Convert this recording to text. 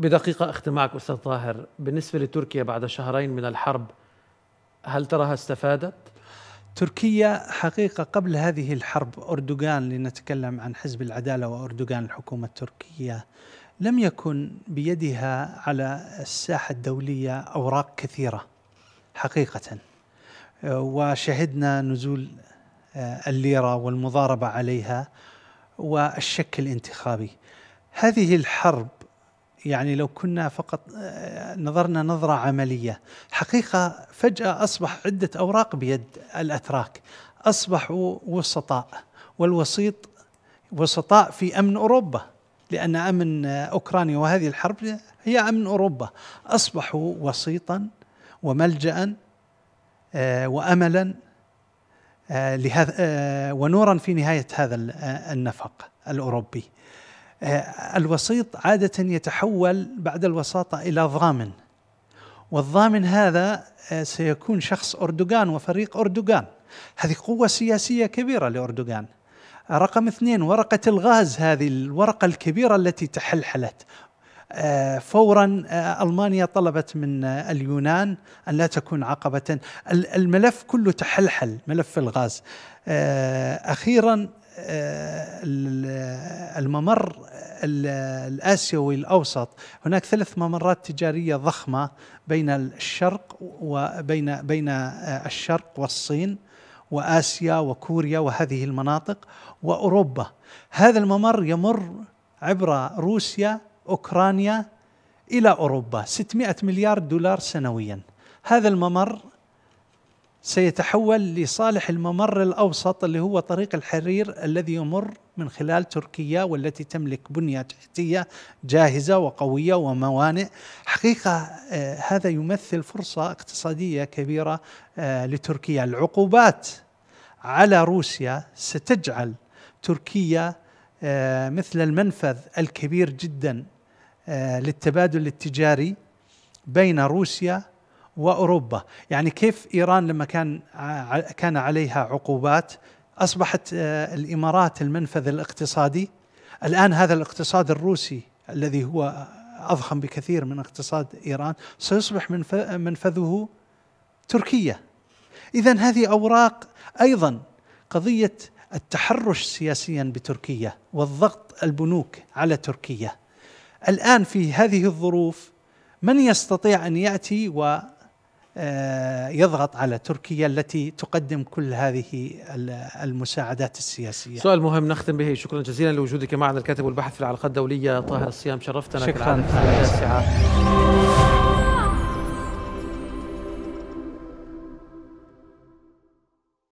بدقيقة أختم معك أستاذ طاهر بالنسبة لتركيا بعد شهرين من الحرب هل تراها استفادت؟ تركيا حقيقة قبل هذه الحرب أردوغان لنتكلم عن حزب العدالة وأردوغان الحكومة التركية لم يكن بيدها على الساحة الدولية أوراق كثيرة حقيقة وشهدنا نزول آه، الليرة والمضاربة عليها والشك الانتخابي هذه الحرب يعني لو كنا فقط آه، نظرنا نظرة عملية حقيقة فجأة أصبح عدة أوراق بيد الأتراك أصبحوا وسطاء والوسيط وسطاء في أمن أوروبا لأن أمن أوكرانيا وهذه الحرب هي أمن أوروبا أصبحوا وسيطا وملجأ آه، وأملا آه، لهذا ونورا في نهاية هذا النفق الأوروبي آه، الوسيط عادة يتحول بعد الوساطة إلى ضامن والضامن هذا آه، سيكون شخص أردوغان وفريق أردوغان هذه قوة سياسية كبيرة لأردوغان رقم اثنين ورقة الغاز هذه الورقة الكبيرة التي تحلحلت آه، فورا المانيا طلبت من اليونان ان لا تكون عقبه الملف كله تحلحل ملف الغاز اخيرا الممر الآسيوي الأوسط هناك ثلاث ممرات تجارية ضخمة بين الشرق وبين بين آه، الشرق والصين وآسيا وكوريا وهذه المناطق وأوروبا هذا الممر يمر عبر روسيا أوكرانيا إلى أوروبا 600 مليار دولار سنويا هذا الممر سيتحول لصالح الممر الاوسط اللي هو طريق الحرير الذي يمر من خلال تركيا والتي تملك بنيه تحتيه جاهزه وقويه وموانئ حقيقه آه، هذا يمثل فرصه اقتصاديه كبيره آه، لتركيا العقوبات على روسيا ستجعل تركيا آه، مثل المنفذ الكبير جدا للتبادل التجاري بين روسيا واوروبا، يعني كيف ايران لما كان كان عليها عقوبات اصبحت آه، الامارات المنفذ الاقتصادي الان هذا الاقتصاد الروسي الذي هو اضخم بكثير من اقتصاد ايران سيصبح منفذه تركيا. اذا هذه اوراق ايضا قضيه التحرش سياسيا بتركيا والضغط البنوك على تركيا. الان في هذه الظروف من يستطيع ان ياتي و آه، يضغط على تركيا التي تقدم كل هذه المساعدات السياسية سؤال مهم نختم به شكرا جزيلا لوجودك معنا الكاتب والباحث في العلاقات الدولية طاهر الصيام شرفتنا شكرا في